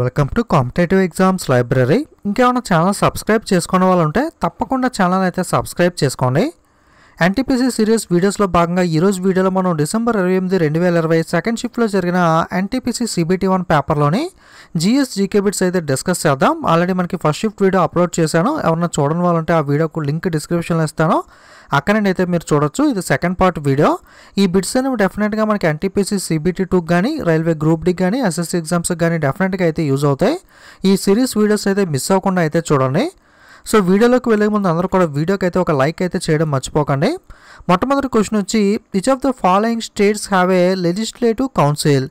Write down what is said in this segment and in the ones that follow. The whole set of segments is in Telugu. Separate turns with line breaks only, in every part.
Welcome to competitive exams library ఇంకేమైనా ఛానల్ సబ్స్క్రైబ్ చేసుకునే వాళ్ళు ఉంటే తప్పకుండా ఛానల్ అయితే సబ్స్క్రైబ్ చేసుకోండి ఎన్టీపీసీ సిరీస్ వీడియోస్లో భాగంగా ఈరోజు వీడియోలో మనం డిసెంబర్ ఇరవై ఎనిమిది రెండు వేల ఇరవై సెకండ్ షిఫ్ట్లో జరిగిన ఎన్టీపీసీ సిబిటీ వన్ పేపర్లోని జిఎస్ జీకే బిట్స్ అయితే డిస్కస్ చేద్దాం ఆల్రెడీ మనకి ఫస్ట్ షిఫ్ట్ వీడియో అప్లోడ్ చేశాను ఎవరన్నా చూడని వాళ్ళంటే ఆ వీడియోకు లింక్ డిస్క్రిప్షన్లో ఇస్తాను అక్కడ అయితే మీరు చూడొచ్చు ఇది సెకండ్ పార్ట్ వీడియో ఈ బిట్స్ అనేవి డెఫినెట్గా మనకి ఎన్టీపీసీ సిబిటీ టూకి కానీ రైల్వే గ్రూప్ డి కానీ ఎస్ఎస్సీ ఎగ్జామ్స్కి కానీ డెఫినెట్గా అయితే యూజ్ అవుతాయి ఈ సిరీస్ వీడియోస్ అయితే మిస్ అవ్వకుండా అయితే చూడండి సో వీడియోలోకి వెళ్ళే ముందు అందరూ కూడా వీడియోకి అయితే ఒక లైక్ అయితే చేయడం మర్చిపోకండి మొట్టమొదటి క్వశ్చన్ వచ్చి which of the following states have a legislative council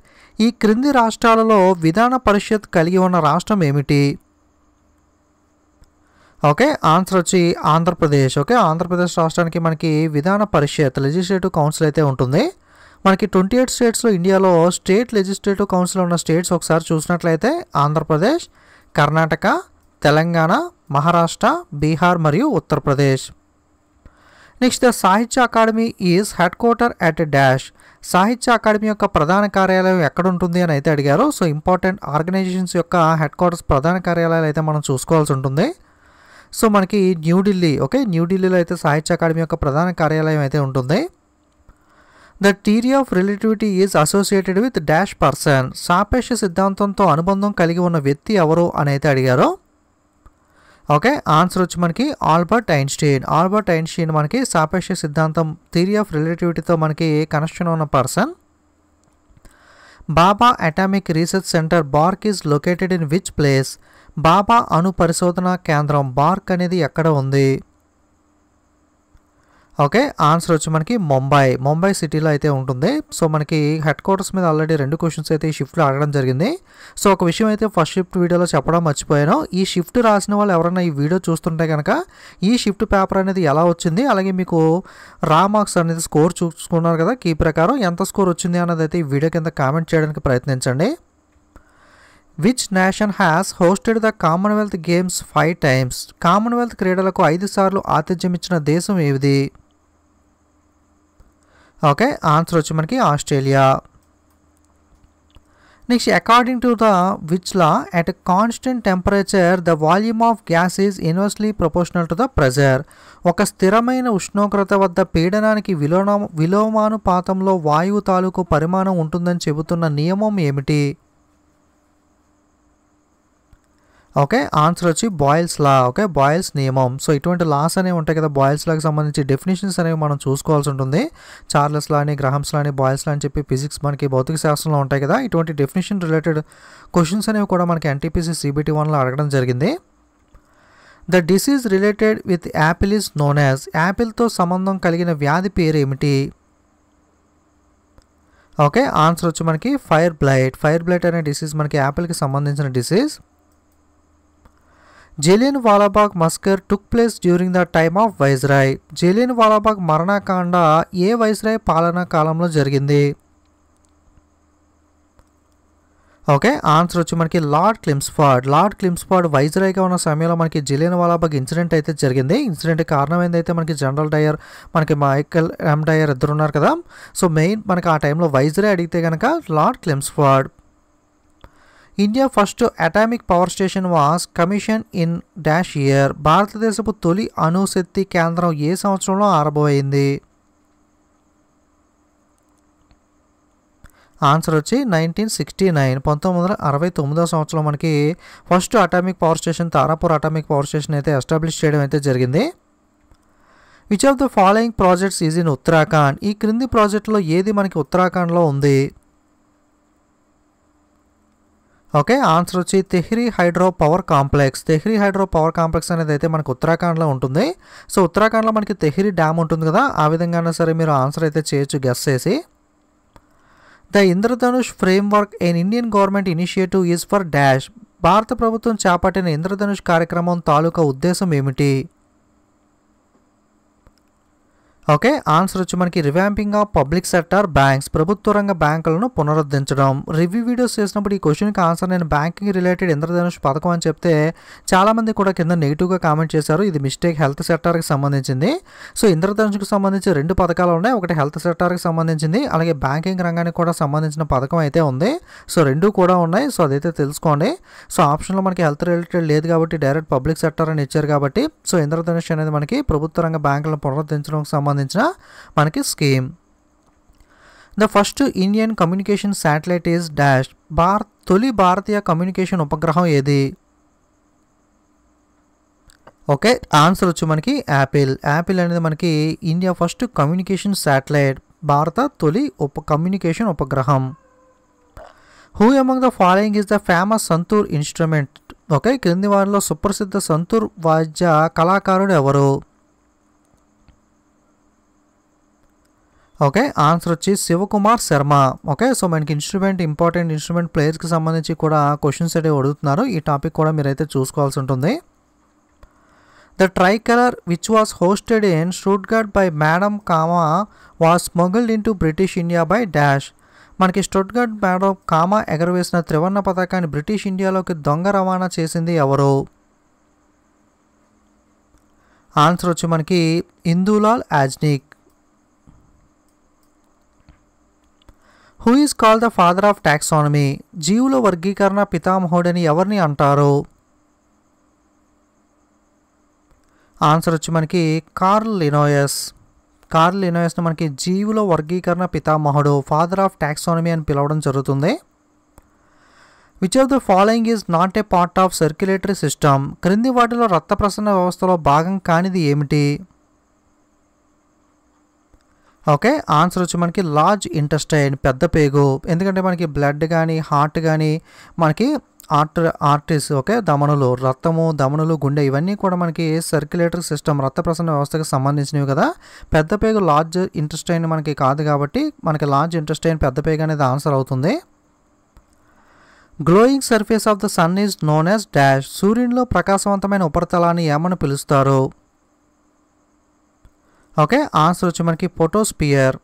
ఈ క్రింది రాష్ట్రాలలో విధాన పరిషత్ కలిగి ఉన్న రాష్ట్రం ఏమిటి ఓకే ఆన్సర్ వచ్చి ఆంధ్రప్రదేశ్ ఓకే ఆంధ్రప్రదేశ్ రాష్ట్రానికి మనకి విధాన పరిషత్ లెజిస్లేటివ్ కౌన్సిల్ అయితే ఉంటుంది మనకి ట్వంటీ ఎయిట్ స్టేట్స్లో ఇండియాలో స్టేట్ లెజిస్లేటివ్ కౌన్సిల్ ఉన్న స్టేట్స్ ఒకసారి చూసినట్లయితే ఆంధ్రప్రదేశ్ కర్ణాటక తెలంగాణ మహారాష్ట్ర బీహార్ మరియు Uttar Pradesh next the Sahitya Akademi is headquarter at dash Sahitya Akademi యొక్క ప్రధాన కార్యాలయం ఎక్కడ ఉంటుంది అని అయితే అడిగారు సో ఇంపార్టెంట్ ఆర్గనైజేషన్స్ యొక్క హెడ్ క్వార్టర్స్ ప్రధాన కార్యాలయాలు అయితే మనం చూసుకోవాల్సి ఉంటుంది సో మనకి న్యూఢిల్లీ ఓకే న్యూఢిల్లీలో అయితే సాహిత్య అకాడమీ యొక్క ప్రధాన కార్యాలయం అయితే ఉంటుంది the theory of relativity is associated with dash person సాపేక్ష సిద్ధాంతంతో అనుబంధం కలిగి ఉన్న వ్యక్తి ఎవరు అని అయితే అడిగారు ఓకే ఆన్సర్ వచ్చి మనకి ఆల్బర్ట్ ఐన్స్టీన్ ఆల్బర్ట్ ఐన్స్టీన్ మనకి సాపేక్ష సిద్ధాంతం థీరీ ఆఫ్ రిలేటివిటీతో మనకి కనెక్షన్ ఉన్న person Bhabha atomic research centre BARC is located in which place Bhabha అణు పరిశోధనా కేంద్రం బార్క్ అనేది ఎక్కడ ఉంది ఓకే ఆన్సర్ వచ్చి మనకి ముంబై ముంబై సిటీలో అయితే ఉంటుంది సో మనకి హెడ్ క్వార్టర్స్ మీద ఆల్రెడీ రెండు క్వశ్చన్స్ అయితే ఈ షిఫ్ట్లో అడగడం జరిగింది సో ఒక విషయం అయితే ఫస్ట్ షిఫ్ట్ వీడియోలో చెప్పడం మర్చిపోయాను ఈ షిఫ్ట్ రాసిన వాళ్ళు ఎవరైనా ఈ వీడియో చూస్తుంటే కనుక ఈ షిఫ్ట్ పేపర్ అనేది ఎలా వచ్చింది అలాగే మీకు రా మార్క్స్ అనేది స్కోర్ చూసుకున్నారు కదా కీ ప్రకారం ఎంత స్కోర్ వచ్చింది అన్నది అయితే ఈ వీడియో కింద కామెంట్ చేయడానికి ప్రయత్నించండి which nation has hosted the Commonwealth games five times Commonwealth క్రీడలకు ఐదు సార్లు ఆతిథ్యం ఇచ్చిన దేశం ఏది ఓకే ఆన్సర్ వచ్చి మనకి Australia next according to the which law at a constant temperature the volume of gas is inversely proportional to the pressure ఒక స్థిరమైన ఉష్ణోగ్రత వద్ద పీడనానికి విలోమ విలోమానుపాతంలో వాయువు తాలూకు పరిమాణం ఉంటుందని చెబుతున్న నియమం ఏమిటి ఓకే ఆన్సర్ వచ్చి బాయిల్స్ లా ఓకే బాయిల్స్ నియమం సో ఇటువంటి లాస్ అనేవి ఉంటాయి కదా బాయిల్స్ లాకి సంబంధించి డెఫినేషన్స్ అనేవి మనం చూసుకోవాల్సి ఉంటుంది చార్లెస్ లా అని గ్రహంస్ లా అని బాయిల్స్ లా అని చెప్పి ఫిజిక్స్ మనకి భౌతిక శాస్త్రంలో ఉంటాయి కదా ఇటువంటి డెఫినేషన్ రిలేటెడ్ క్వశ్చన్స్ అనేవి కూడా మనకి ఎన్టీపీసీ సిబిటి వన్లో అడగడం జరిగింది the disease related with apple is known as యాపిల్తో సంబంధం కలిగిన వ్యాధి పేరు ఏమిటి ఓకే ఆన్సర్ వచ్చి మనకి ఫైర్ బ్లైట్ ఫైర్ బ్లైట్ అనే డిసీజ్ మనకి యాపిల్కి సంబంధించిన డిసీజ్ వాలాబాగ్ massacre took place during the time of viceroy వాలాబాగ్ మరణకాండ ఏ వైజ్రాయ్ పాలనా కాలంలో జరిగింది ఓకే ఆన్సర్ వచ్చి మనకి లార్డ్ క్లిమ్స్ఫార్డ్ లార్డ్ క్లిమ్స్ఫార్డ్ వైజ్రాయ్గా ఉన్న సమయంలో మనకి జిలియన్ వాలాబాగ్ ఇన్సిడెంట్ అయితే జరిగింది ఇన్సిడెంట్ కారణం ఏందైతే మనకి జనరల్ డయర్ మనకి మైకల్ ఎం డయర్ ఇద్దరు ఉన్నారు కదా సో మెయిన్ మనకి ఆ టైంలో వైజ్రాయ్ అడిగితే కనుక lord Chelmsford India first atomic power station was commission in dash year భారతదేశపు తొలి అణుశక్తి కేంద్రం ఏ సంవత్సరంలో ఆరంభమైంది ఆన్సర్ వచ్చి నైన్టీన్ సిక్స్టీ నైన్ పంతొమ్మిది వందల అరవై తొమ్మిదో సంవత్సరంలో మనకి first atomic power station Tarapur atomic power station అయితే ఎస్టాబ్లిష్ చేయడం అయితే జరిగింది which of the following projects is in Uttarakhand ఈ క్రింది ప్రాజెక్టులో ఏది మనకి ఉత్తరాఖండ్లో ఉంది ఓకే ఆన్సర్ వచ్చి Tehri hydro power complex Tehri hydro power complex అనేది అయితే మనకు ఉత్తరాఖండ్లో ఉంటుంది సో ఉత్తరాఖండ్లో మనకి తెహ్రీ డ్యామ్ ఉంటుంది కదా ఆ విధంగానే సరే మీరు ఆన్సర్ అయితే చేయొచ్చు గెస్ చేసి the Indradhanush framework an Indian government initiative is for dash భారత ప్రభుత్వం చేపట్టిన ఇంద్రధనుష్ కార్యక్రమం తాలూకా ఉద్దేశం ఏమిటి ఓకే ఆన్సర్ వచ్చి మనకి revamping of public sector banks ప్రభుత్వ రంగ బ్యాంకులను పునరుద్ధరించడం రివ్యూ వీడియోస్ చేసినప్పుడు ఈ క్వశ్చన్కి ఆన్సర్ నేను బ్యాంకింగ్ రిలేటెడ్ ఇంద్రధనుష్ పథకం అని చెప్తే చాలామంది కూడా కింద నెగిటివ్గా కామెంట్ చేశారు ఇది మిస్టేక్ హెల్త్ సెక్టార్కి సంబంధించింది సో ఇంద్రధనుష్కి సంబంధించి రెండు పథకాలు ఉన్నాయి ఒకటి హెల్త్ సెక్టార్కి సంబంధించింది అలాగే బ్యాంకింగ్ రంగానికి కూడా సంబంధించిన పథకం అయితే ఉంది సో రెండు కూడా ఉన్నాయి సో అదైతే తెలుసుకోండి సో ఆప్షన్లో మనకి హెల్త్ రిలేటెడ్ లేదు కాబట్టి డైరెక్ట్ పబ్లిక్ సెక్టార్ అని ఇచ్చారు కాబట్టి సో ఇంద్రధనుష్ అనేది మనకి ప్రభుత్వ రంగ బ్యాంకులను పునరుద్ధరించడానికి సంబంధించి సంబంధించిన మనకి scheme the first Indian communication satellite is dash Bharat తొలి భారతీయ కమ్యూనికేషన్ ఉపగ్రహం ఏది ఓకే ఆన్సర్ వచ్చి మనకి యాపిల్ యాపిల్ అనేది మనకి ఇండియా ఫస్ట్ కమ్యూనికేషన్ శాటిలైట్ భారత తొలి ఉప కమ్యూనికేషన్ ఉపగ్రహం who among the following is the famous santoor instrument okay క్రింది వారిలో సుప్రసిద్ధ సంతూర్ వాద్య కళాకారుడు ఎవరు ఓకే ఆన్సర్ వచ్చి శివకుమార్ శర్మ ఓకే సో మనకి ఇన్స్ట్రుమెంట్ ఇంపార్టెంట్ ఇన్స్ట్రుమెంట్ ప్లేయర్స్కి సంబంధించి కూడా క్వశ్చన్స్ అయితే అడుగుతున్నారు ఈ టాపిక్ కూడా మీరైతే చూసుకోవాల్సి ఉంటుంది the tricolour which was hoisted in Stuttgart by madam Cama was smuggled into British India by dash మనకి స్టూట్గార్డ్ మేడమ్ కామా ఎగరవేసిన త్రివర్ణ పతాకాన్ని బ్రిటిష్ ఇండియాలోకి దొంగ రవాణా చేసింది ఎవరు ఆన్సర్ వచ్చి మనకి Indulal Yagnik who is call the father of taxonomy జీవుల వర్గీకరణ పితామహుడని ఎవరిని అంటారు ఆన్సర్ వచ్చి మనకి కార్ల్ లినోయస్ కార్ల్ లినోయస్ను మనకి జీవుల వర్గీకరణ పితామహుడు ఫాదర్ ఆఫ్ టాక్సానమీ అని పిలవడం జరుగుతుంది which of the following is not a part of circulatory system క్రింది వాటిలో రక్త ప్రసరణ వ్యవస్థలో భాగం కానిది ఏమిటి ఓకే ఆన్సర్ వచ్చి మనకి లార్జ్ ఇంటెస్టైన్ పెద్ద పేగు ఎందుకంటే మనకి బ్లడ్ కానీ హార్ట్ కానీ మనకి ఆర్ట్ ఆర్టిస్ ఓకే దమనులు రక్తము దమనులు గుండె ఇవన్నీ కూడా మనకి సర్క్యులేటరీ సిస్టమ్ రక్త ప్రసరణ వ్యవస్థకు సంబంధించినవి కదా పెద్ద పేగు లార్జ్ ఇంటెస్టైన్ మనకి కాదు కాబట్టి మనకి లార్జ్ ఇంటెస్టైన్ పెద్ద పేగు అనేది ఆన్సర్ అవుతుంది glowing surface of the sun is known as dash సూర్యునిలో ప్రకాశవంతమైన ఉపరితలాన్ని ఏమని పిలుస్తారు ఓకే ఆన్సర్ వచ్చి మనకి photosphere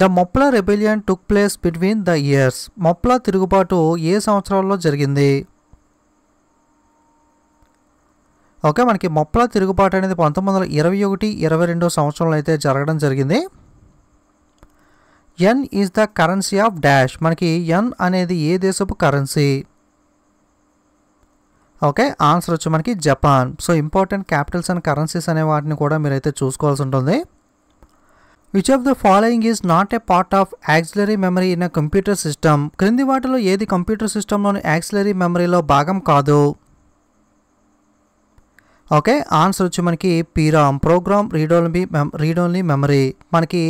the Moplah rebellion took place between the years Moplah తిరుగుబాటు ఏ సంవత్సరాల్లో జరిగింది ఓకే మనకి మొప్లా తిరుగుబాటు అనేది పంతొమ్మిది వందల ఇరవై ఒకటి ఇరవై రెండో సంవత్సరంలో అయితే జరగడం జరిగింది yen is the currency of dash మనకి ఎన్ అనేది ఏ దేశపు కరెన్సీ ఓకే ఆన్సర్ వచ్చి మనకి Japan so important capitals and currencies అనే వాటిని కూడా మీరైతే చూసుకోవాల్సి ఉంటుంది which of the following is not a part of auxiliary memory in a computer system క్రింది వాటిలో ఏది కంప్యూటర్ సిస్టంలోని యాక్సిలరీ మెమరీలో భాగం కాదు ఓకే ఆన్సర్ వచ్చి మనకి PROM program read only read only memory మనకి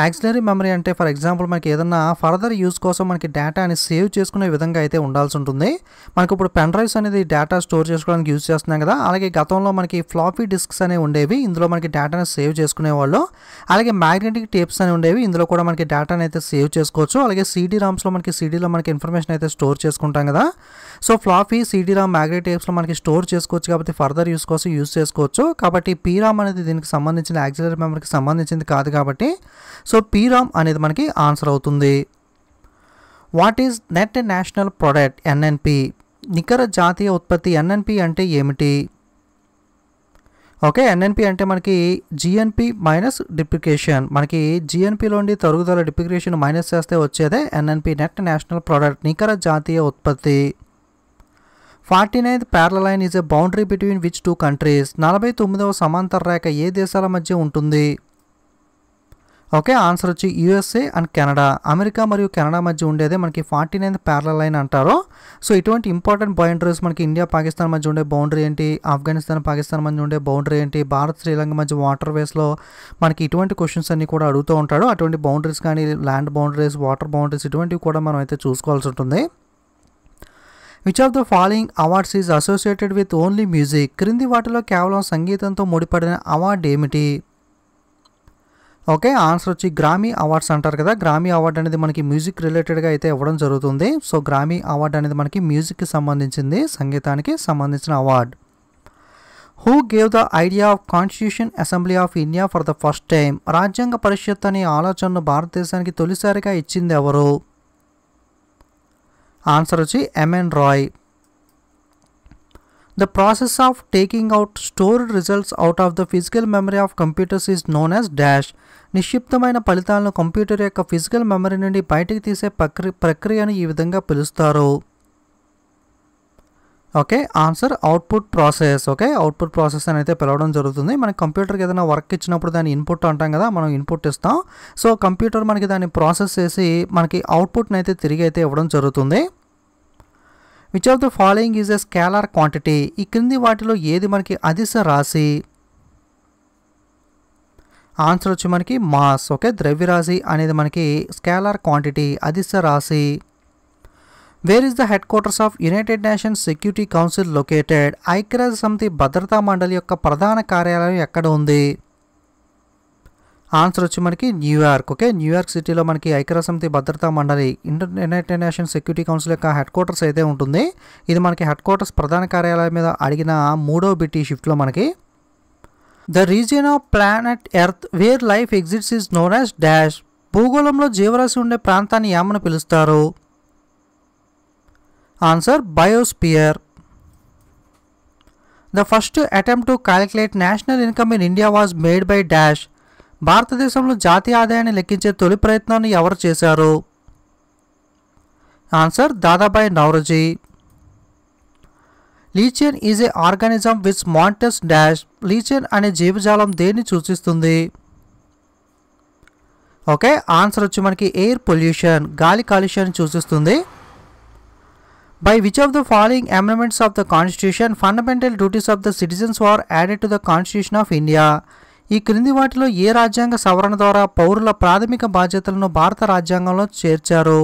యాక్సిలరీ మెమరీ అంటే ఫర్ ఎగ్జాంపుల్ మనకి ఏదన్నా ఫర్దర్ యూస్ కోసం మనకి డేటాని సేవ్ చేసుకునే విధంగా అయితే ఉండాల్సి ఉంటుంది మనకి ఇప్పుడు పెన్ డ్రైవ్స్ అనేది డేటా స్టోర్ చేసుకోవడానికి యూజ్ చేస్తున్నాం కదా అలాగే గతంలో మనకి ఫ్లాపీ డిస్క్స్ అనేవి ఉండేవి ఇందులో మనకి డేటాని సేవ్ చేసుకునేవాళ్ళు అలాగే మ్యాగ్నెటిక్ టేప్స్ అనేవి ఉండేవి ఇందులో కూడా మనకి డేటాని అయితే సేవ్ చేసుకోవచ్చు అలాగే సీడీ రామ్స్లో మనకి సీడీలో మనకి ఇన్ఫర్మేషన్ అయితే స్టోర్ చేసుకుంటాం కదా so floppy CD ROM magnet టేప్స్లో మనకి స్టోర్ చేసుకోవచ్చు కాబట్టి ఫర్దర్ యూస్ కోసం యూస్ చేసుకోవచ్చు కాబట్టి పీరామ్ అనేది దీనికి సంబంధించిన యాక్సిలర్ మెమరీకి సంబంధించింది కాదు కాబట్టి సో పీరామ్ అనేది మనకి ఆన్సర్ అవుతుంది what is net national product NNP నికర జాతీయ ఉత్పత్తి ఎన్ఎన్పి అంటే ఏమిటి ఓకే ఎన్ఎన్పి అంటే మనకి జిఎన్పి మైనస్ డిప్లికేషన్ మనకి జిఎన్పిలోండి తరుగుదల డిప్లికేషన్ మైనస్ చేస్తే వచ్చేదే ఎన్ఎన్పి నెట్ నేషనల్ ప్రోడక్ట్ నికర జాతీయ ఉత్పత్తి forty ninth parallel line is a boundary between which two countries నలభై తొమ్మిదవ సమాంతర రేఖ ఏ దేశాల మధ్య ఉంటుంది ఓకే ఆన్సర్ వచ్చి యుఎస్ఏ అండ్ కెనడా అమెరికా మరియు కెనడా మధ్య ఉండేదే మనకి ఫార్టీ నైన్త్ ప్యారల లైన్ అంటారు సో ఇటువంటి ఇంపార్టెంట్ బౌండరీస్ మనకి ఇండియా పాకిస్తాన్ మధ్య ఉండే బౌండరీ ఏంటి ఆఫ్ఘనిస్తాన్ పాకిస్తాన్ మధ్య ఉండే బౌండరీ ఏంటి భారత్ శ్రీలంక మధ్య వాటర్ వేస్లో మనకి ఇటువంటి క్వశ్చన్స్ అన్ని కూడా అడుగుతూ ఉంటాడు అటువంటి బౌండరీస్ కానీ ల్యాండ్ బౌండరీస్ వాటర్ బౌండరీస్ ఇటువంటివి కూడా మనం అయితే చూసుకోవాల్సి ఉంటుంది which of the following awards is associated with only music క్రింది వాటిలో కేవలం సంగీతంతో ముడిపడిన అవార్డు ఏమిటి ఓకే ఆన్సర్ వచ్చి గ్రామీ అవార్డ్స్ అంటారు కదా గ్రామీ అవార్డు అనేది మనకి మ్యూజిక్ రిలేటెడ్గా అయితే ఇవ్వడం జరుగుతుంది సో గ్రామీ అవార్డు అనేది మనకి మ్యూజిక్కి సంబంధించింది సంగీతానికి సంబంధించిన award who gave the idea of constitution assembly of India for the first time రాజ్యాంగ పరిషత్ అనే ఆలోచనను భారతదేశానికి తొలిసారిగా ఇచ్చింది ఎవరు ఆన్సర్ వచ్చి M N Roy the process of taking out stored results out of the physical memory of computers is known as dash నిక్షిప్తమైన ఫలితాలను కంప్యూటర్ యొక్క ఫిజికల్ మెమరీ నుండి బయటికి తీసే ప్రక్రియను ఈ విధంగా పిలుస్తారు okay answer output process okay output process అని అయితే పిలవడం జరుగుతుంది మనకి కంప్యూటర్కి ఏదైనా వర్క్ ఇచ్చినప్పుడు దాని ఇన్పుట్ అంటాం కదా మనం ఇన్పుట్ ఇస్తాం సో కంప్యూటర్ మనకి దాన్ని ప్రాసెస్ చేసి మనకి అవుట్పుట్ని అయితే తిరిగి అయితే ఇవ్వడం జరుగుతుంది which of the following is a scalar quantity ఈ క్రింది వాటిలో ఏది మనకి అదిశ రాసి ఆన్సర్ వచ్చి మనకి మాస్ ఓకే ద్రవ్యరాశి అనేది మనకి స్కాలర్ క్వాంటిటీ అదిశ రాశి where is the headquarters of United Nations Security Council located ఐక్యరాజ్య సమితి భద్రతా మండలి యొక్క ప్రధాన కార్యాలయం ఎక్కడ ఉంది ఆన్సర్ వచ్చి మనకి న్యూయార్క్ ఓకే న్యూయార్క్ సిటీలో మనకి సమితి భద్రతా మండలి ఇంటర్ యునైటెడ్ నేషన్స్ సెక్యూరిటీ కౌన్సిల్ యొక్క హెడ్ క్వార్టర్స్ అయితే ఉంటుంది ఇది మనకి హెడ్ క్వార్టర్స్ ప్రధాన కార్యాలయం మీద అడిగిన మూడో బిటీ షిఫ్ట్లో మనకి the region of planet earth where life exists is known as dash భూగోళంలో జీవరాశి ఉండే ప్రాంతాన్ని ఏమని పిలుస్తారు Answer Biosphere. The first attempt to calculate national income in India was made by Dash. భారతదేశంలో జాతీయ ఆదాయాన్ని లెక్కించే తొలి ప్రయత్నాన్ని ఎవరు చేశారు answer Dadabhai Naoroji lichen is a organism with మాంటస్ డాష్ లీచియన్ అనే జీవజాలం దేన్ని సూచిస్తుంది ఓకే ఆన్సర్ వచ్చి మనకి ఎయిర్ పొల్యూషన్ గాలి కాలుష్యాన్ని సూచిస్తుంది By which of the following amendments of the Constitution fundamental duties of the citizens were added to the Constitution of India? ఈ క్రింది వాటిలో ఏ రాజ్యాంగ సవరణ ద్వారా పౌరుల ప్రాథమిక బాధ్యతలను భారత రాజ్యాంగంలో చేర్చారు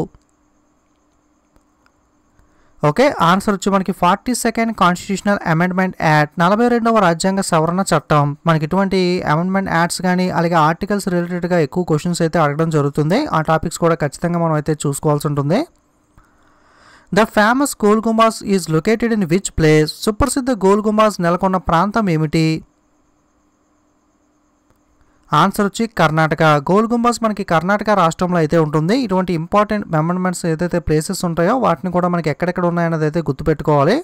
ఓకే ఆన్సర్ వచ్చి మనకి forty second constitutional amendment act నలభై రెండవ రాజ్యాంగ సవరణ చట్టం మనకి ఇటువంటి అమెండ్మెంట్ యాక్ట్స్ కానీ అలాగే ఆర్టికల్స్ రిలేటెడ్గా ఎక్కువ క్వశ్చన్స్ అయితే అడగడం జరుగుతుంది ఆ టాపిక్స్ కూడా ఖచ్చితంగా మనం అయితే చూసుకోవాల్సి ఉంటుంది the famous Gol Gumbaz is located in which place సుప్రసిద్ధ గోల్ నెలకొన్న ప్రాంతం ఏమిటి ఆన్సర్ వచ్చి కర్ణాటక గోల్ గుంబాస్ మనకి కర్ణాటక రాష్ట్రంలో అయితే ఉంటుంది ఇటువంటి ఇంపార్టెంట్ అమెండ్మెంట్స్ ఏదైతే ప్లేసెస్ ఉంటాయో వాటిని కూడా మనకి ఎక్కడెక్కడ ఉన్నాయన్నది అయితే గుర్తుపెట్టుకోవాలి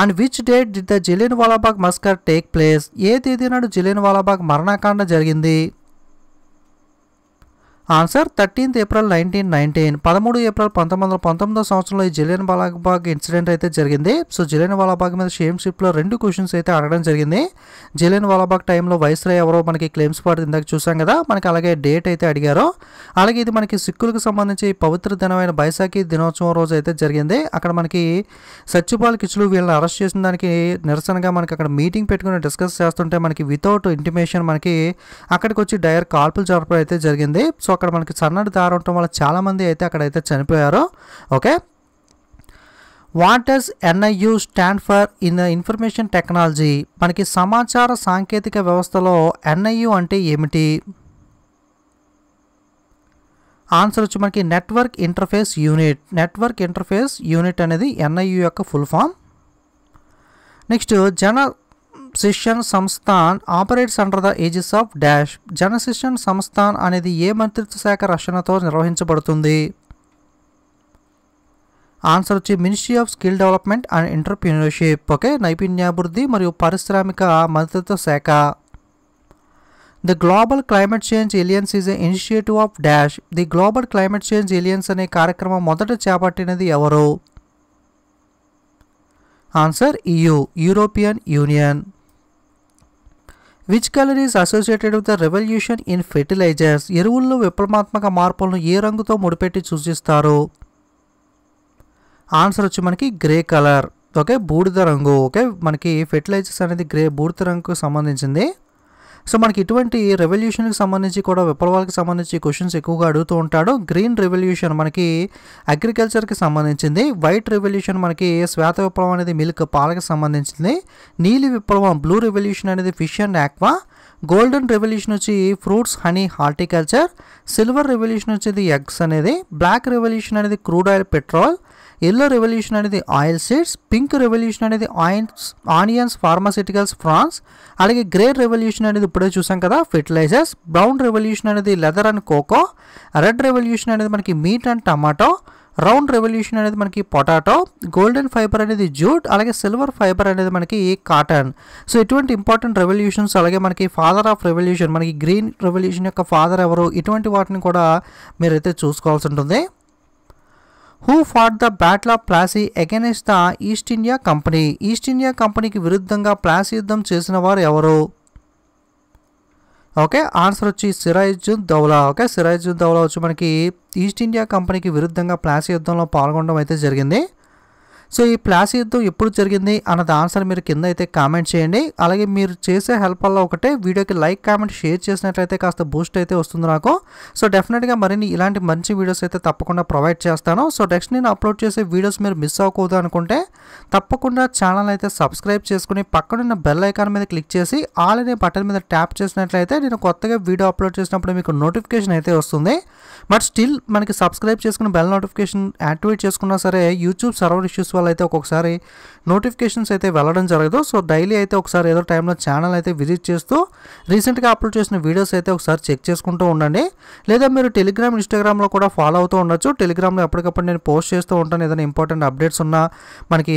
on which date did the Jallianwala Bagh massacre take place ఏ తేదీ నాడు వాలాబాగ్ మరణాకాండ జరిగింది answer thirteenth April nineteen nineteen పదమూడు ఏప్రిల్ పంతొమ్మిది వందల పంతొమ్మిదో సంవత్సరంలో ఈ జిలియన్ బాలాబాగ్ ఇన్సిడెంట్ అయితే జరిగింది సో జిలియన్ వాలాబాగ్ మీద షిప్లో రెండు క్వశ్చన్స్ అయితే అడగడం జరిగింది జిలియన్ వాలాబాగ్ టైంలో రాయ్ ఎవరో మనకి క్లెయిమ్స్ పాటు ఇందాక చూసాం కదా మనకి అలాగే డేట్ అయితే అడిగారు అలాగే ఇది మనకి సిక్కులకు సంబంధించి పవిత్ర దినమైన బైసాఖి దినోత్సవం రోజు అయితే జరిగింది అక్కడ మనకి సత్యపాల్ కిచ్లు వీళ్ళని అరెస్ట్ చేసిన దానికి నిరసనగా మనకి అక్కడ మీటింగ్ పెట్టుకుని డిస్కస్ చేస్తుంటే మనకి వితౌట్ ఇంటిమేషన్ మనకి అక్కడికి వచ్చి డైర్ కాల్పులు జరపడం అయితే జరిగింది సో అక్కడ మనకి సన్నటి దారి ఉండటం వల్ల చాలామంది అయితే అక్కడైతే చనిపోయారు okay what is NIU stand for in the information technology మనకి సమాచార సాంకేతిక వ్యవస్థలో ఎన్ఐయు అంటే ఏమిటి ఆన్సర్ వచ్చి మనకి network interface unit network interface unit అనేది ఎన్ఐయు యొక్క full form next Jan Shikshan Sansthan operates under the aegis of dash Jan Shikshan Sansthan అనేది ఏ మంత్రిత్వ శాఖ రక్షణతో నిర్వహించబడుతుంది ఆన్సర్ వచ్చి ministry of skill development and entrepreneurship okay నైపుణ్యాభివృద్ధి మరియు పారిశ్రామిక మంత్రిత్వ శాఖ the global climate change alliance is a initiative of dash the global climate change alliance అనే కార్యక్రమం మొదట చేపట్టినది ఎవరు ఆన్సర్ EU European union which colour is associated with the revolution in fertilizers ఎరువుల్లో విప్లవాత్మక మార్పులను ఏ రంగుతో ముడిపెట్టి సూచిస్తారు ఆన్సర్ వచ్చి మనకి గ్రే కలర్ ఓకే బూడిద రంగు ఓకే మనకి ఫెర్టిలైజర్స్ అనేది గ్రే బూడిద రంగుకు సంబంధించింది సో మనకి ఇటువంటి రెవల్యూషన్కి సంబంధించి కూడా విప్లవాలకు సంబంధించి క్వశ్చన్స్ ఎక్కువగా అడుగుతూ ఉంటాడు గ్రీన్ రెవల్యూషన్ మనకి అగ్రికల్చర్కి సంబంధించింది వైట్ రెవల్యూషన్ మనకి శ్వేత విప్లవం అనేది మిల్క్ పాలకు సంబంధించింది నీలి విప్లవం బ్లూ రెవల్యూషన్ అనేది fish and aqua golden revolution వచ్చి fruits honey horticulture silver revolution వచ్చేది ఎగ్స్ అనేది బ్లాక్ రెవల్యూషన్ అనేది crude oil petrol yellow revolution అనేది ఆయిల్ సీడ్స్ పింక్ రెవల్యూషన్ అనేది ఆయిన్స్ ఆనియన్స్ ఫార్మాసిటికల్స్ ఫ్రాన్స్ అలాగే గ్రే రెవల్యూషన్ అనేది ఇప్పుడే చూసాం కదా ఫెర్టిలైజర్స్ బ్రౌన్ రెవల్యూషన్ అనేది leather and cocoa red revolution అనేది మనకి meat and tomato round revolution అనేది మనకి పొటాటో గోల్డెన్ ఫైబర్ అనేది జూట్ అలాగే సిల్వర్ ఫైబర్ అనేది మనకి కాటన్ సో ఇటువంటి ఇంపార్టెంట్ రెవల్యూషన్స్ అలాగే మనకి ఫాదర్ ఆఫ్ రెవల్యూషన్ మనకి గ్రీన్ రెవల్యూషన్ యొక్క ఫాదర్ ఎవరు ఇటువంటి వాటిని కూడా మీరైతే చూసుకోవాల్సి ఉంటుంది who fought the battle of Plassey against the East India Company East India కంపెనీకి విరుద్ధంగా ప్లాసీ యుద్ధం చేసిన వారు ఎవరు ఓకే ఆన్సర్ వచ్చి సిరాయిజున్ దౌలా ఓకే సిరాయిజున్ దౌలా వచ్చి మనకి ఈస్ట్ ఇండియా కంపెనీకి విరుద్ధంగా ప్లాసీ యుద్ధంలో పాల్గొనడం అయితే జరిగింది సో ఈ ప్లాసీ యుద్ధం ఎప్పుడు జరిగింది అన్నది ఆన్సర్ మీరు కింద అయితే కామెంట్ చేయండి అలాగే మీరు చేసే హెల్ప్ వల్ల ఒకటే వీడియోకి లైక్ కామెంట్ షేర్ చేసినట్లయితే కాస్త బూస్ట్ అయితే వస్తుంది నాకు సో డెఫినెట్గా మరిన్ని ఇలాంటి మంచి వీడియోస్ అయితే తప్పకుండా ప్రొవైడ్ చేస్తాను సో నెక్స్ట్ నేను అప్లోడ్ చేసే వీడియోస్ మీరు మిస్ అవ్వకూడదు అనుకుంటే తప్పకుండా ఛానల్ అయితే సబ్స్క్రైబ్ చేసుకుని పక్కనున్న బెల్ ఐకాన్ మీద క్లిక్ చేసి ఆల్ అనే బటన్ మీద ట్యాప్ చేసినట్లయితే నేను కొత్తగా వీడియో అప్లోడ్ చేసినప్పుడు మీకు నోటిఫికేషన్ అయితే వస్తుంది బట్ స్టిల్ మనకి సబ్స్క్రైబ్ చేసుకుని బెల్ నోటిఫికేషన్ యాక్టివేట్ చేసుకున్నా సరే యూట్యూబ్ సర్వర్ ఇష్యూస్ వల్ల అయితే ఒక్కొక్కసారి నోటిఫికేషన్స్ అయితే వెళ్ళడం జరగదు సో డైలీ అయితే ఒకసారి ఏదో టైంలో ఛానల్ అయితే విజిట్ చేస్తూ రీసెంట్గా అప్లోడ్ చేసిన వీడియోస్ అయితే ఒకసారి చెక్ చేసుకుంటూ ఉండండి లేదా మీరు టెలిగ్రామ్ ఇన్స్టాగ్రామ్లో కూడా ఫాలో అవుతూ ఉండొచ్చు టెలిగ్రామ్లో ఎప్పటికప్పుడు నేను పోస్ట్ చేస్తూ ఉంటాను ఏదైనా ఇంపార్టెంట్ అప్డేట్స్ ఉన్నా మనకి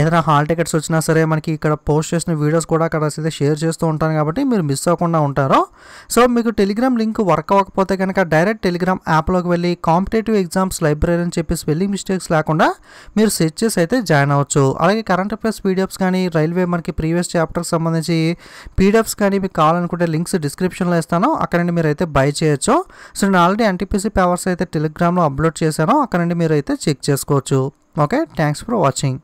ఏదైనా హాల్ టికెట్స్ వచ్చినా సరే మనకి ఇక్కడ పోస్ట్ చేసిన వీడియోస్ కూడా అక్కడ అయితే షేర్ చేస్తూ ఉంటాను కాబట్టి మీరు మిస్ అవ్వకుండా ఉంటారు సో మీకు టెలిగ్రామ్ లింక్ వర్క్ అవ్వకపోతే కనుక డైరెక్ట్ టెలిగ్రామ్ యాప్లోకి వెళ్ళి కాంపిటేటివ్ ఎగ్జామ్స్ లైబ్రరీ అని చెప్పి స్పెల్లింగ్ మిస్టేక్స్ లేకుండా మీరు సెర్చ్ చేసి అయితే జాయిన్ అవ్వచ్చు అలాగే కరెంట్ అఫేర్స్ పీడిఎఫ్స్ కానీ రైల్వే మనకి ప్రీవియస్ చాప్టర్కి సంబంధించి పీడిఎఫ్స్ కానీ మీకు కావాలనుకుంటే లింక్స్ డిస్క్రిప్షన్లో ఇస్తాను అక్కడ నుండి మీరు అయితే బై చేయొచ్చు సో నేను ఆల్రెడీ ఎన్టీపీసీ పేపర్స్ అయితే టెలిగ్రామ్లో అప్లోడ్ చేశాను అక్కడ నుండి మీరు అయితే చెక్ చేసుకోవచ్చు ఓకే థ్యాంక్స్ ఫర్ వాచింగ్